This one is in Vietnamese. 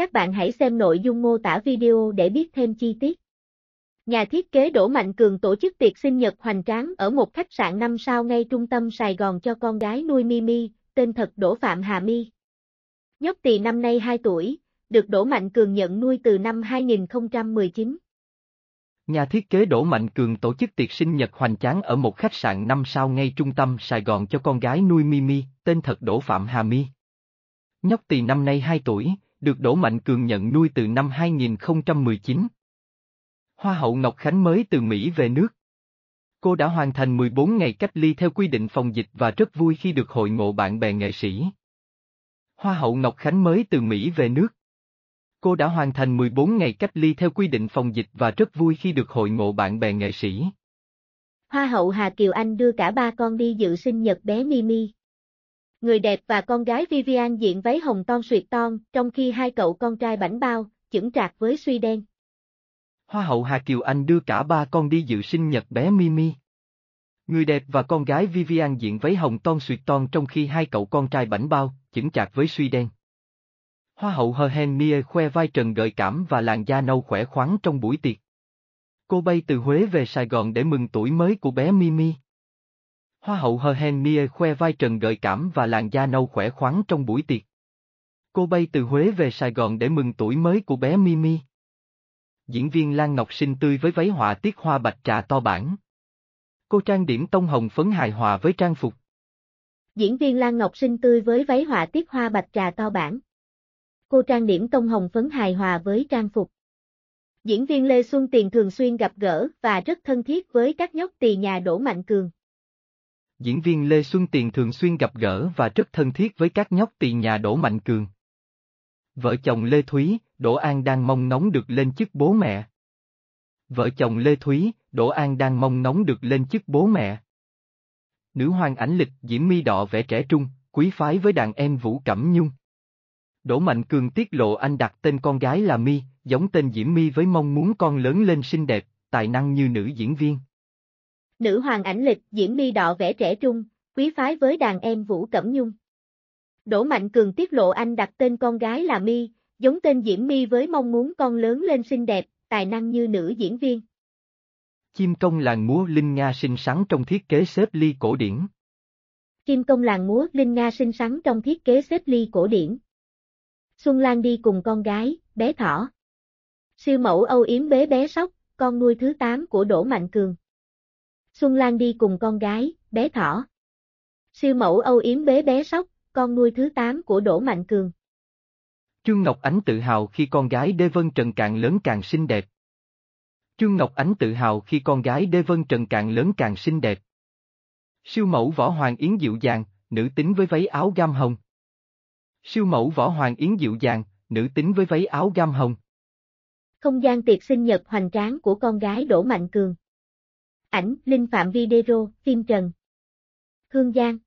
Các bạn hãy xem nội dung mô tả video để biết thêm chi tiết. Nhà thiết kế Đỗ Mạnh Cường tổ chức tiệc sinh nhật hoành tráng ở một khách sạn 5 sao ngay trung tâm Sài Gòn cho con gái nuôi Mimi, tên thật Đỗ Phạm Hà Mi. Nhóc tỳ năm nay 2 tuổi, được Đỗ Mạnh Cường nhận nuôi từ năm 2019. Nhà thiết kế Đỗ Mạnh Cường tổ chức tiệc sinh nhật hoành tráng ở một khách sạn 5 sao ngay trung tâm Sài Gòn cho con gái nuôi Mimi, tên thật Đỗ Phạm Hà Mi. Nhóc tỳ năm nay 2 tuổi, được Đỗ Mạnh Cường nhận nuôi từ năm 2019. Hoa hậu Ngọc Khánh mới từ Mỹ về nước. Cô đã hoàn thành 14 ngày cách ly theo quy định phòng dịch và rất vui khi được hội ngộ bạn bè nghệ sĩ. Hoa hậu Ngọc Khánh mới từ Mỹ về nước. Cô đã hoàn thành 14 ngày cách ly theo quy định phòng dịch và rất vui khi được hội ngộ bạn bè nghệ sĩ. Hoa hậu Hà Kiều Anh đưa cả ba con đi dự sinh nhật bé Mimi người đẹp và con gái Vivian diện váy hồng ton suyệt ton, trong khi hai cậu con trai bảnh bao, chững trạc với suy đen. Hoa hậu Hà Kiều Anh đưa cả ba con đi dự sinh nhật bé Mimi. Người đẹp và con gái Vivian diện váy hồng ton suyệt ton trong khi hai cậu con trai bảnh bao, chững chạc với suy đen. Hoa hậu Hờ Hèn Mie khoe vai trần gợi cảm và làn da nâu khỏe khoắn trong buổi tiệc. Cô bay từ Huế về Sài Gòn để mừng tuổi mới của bé Mimi. Hoa hậu Hermione khoe vai trần gợi cảm và làn da nâu khỏe khoắn trong buổi tiệc. Cô bay từ Huế về Sài Gòn để mừng tuổi mới của bé Mimi. Diễn viên Lan Ngọc xinh tươi với váy họa tiết hoa bạch trà to bản. Cô trang điểm tông hồng phấn hài hòa với trang phục. Diễn viên Lan Ngọc xinh tươi với váy họa tiết hoa bạch trà to bản. Cô trang điểm tông hồng phấn hài hòa với trang phục. Diễn viên Lê Xuân Tiền thường xuyên gặp gỡ và rất thân thiết với các nhóc tỳ nhà Đỗ Mạnh Cường diễn viên Lê Xuân Tiền thường xuyên gặp gỡ và rất thân thiết với các nhóc tỳ nhà Đỗ Mạnh Cường. Vợ chồng Lê Thúy, Đỗ An đang mong nóng được lên chức bố mẹ. Vợ chồng Lê Thúy, Đỗ An đang mong nóng được lên chức bố mẹ. Nữ hoàng ảnh lịch Diễm Mi đỏ vẽ trẻ trung, quý phái với đàn em Vũ Cẩm Nhung. Đỗ Mạnh Cường tiết lộ anh đặt tên con gái là Mi, giống tên Diễm Mi với mong muốn con lớn lên xinh đẹp, tài năng như nữ diễn viên nữ hoàng ảnh lịch diễm mi đọ vẽ trẻ trung, quý phái với đàn em Vũ Cẩm Nhung. Đỗ Mạnh Cường tiết lộ anh đặt tên con gái là Mi, giống tên Diễm Mi với mong muốn con lớn lên xinh đẹp, tài năng như nữ diễn viên. Chim công làng múa Linh Nga xinh xắn trong thiết kế xếp ly cổ điển. kim công làng múa Linh Nga xinh xắn trong thiết kế xếp ly cổ điển. Xuân Lan đi cùng con gái, bé thỏ. Siêu mẫu Âu Yếm bế bé sóc, con nuôi thứ 8 của Đỗ Mạnh Cường. Xuân Lan đi cùng con gái, bé thỏ. Siêu mẫu Âu Yếm bế bé sóc, con nuôi thứ 8 của Đỗ Mạnh Cường. Trương Ngọc Ánh tự hào khi con gái Đê Vân Trần càng lớn càng xinh đẹp. Trương Ngọc Ánh tự hào khi con gái Đê Vân Trần càng lớn càng xinh đẹp. Siêu mẫu Võ Hoàng Yến dịu dàng, nữ tính với váy áo gam hồng. Siêu mẫu Võ Hoàng Yến dịu dàng, nữ tính với váy áo gam hồng. Không gian tiệc sinh nhật hoành tráng của con gái Đỗ Mạnh Cường. Ảnh, Linh Phạm Video, Phim Trần. Hương Giang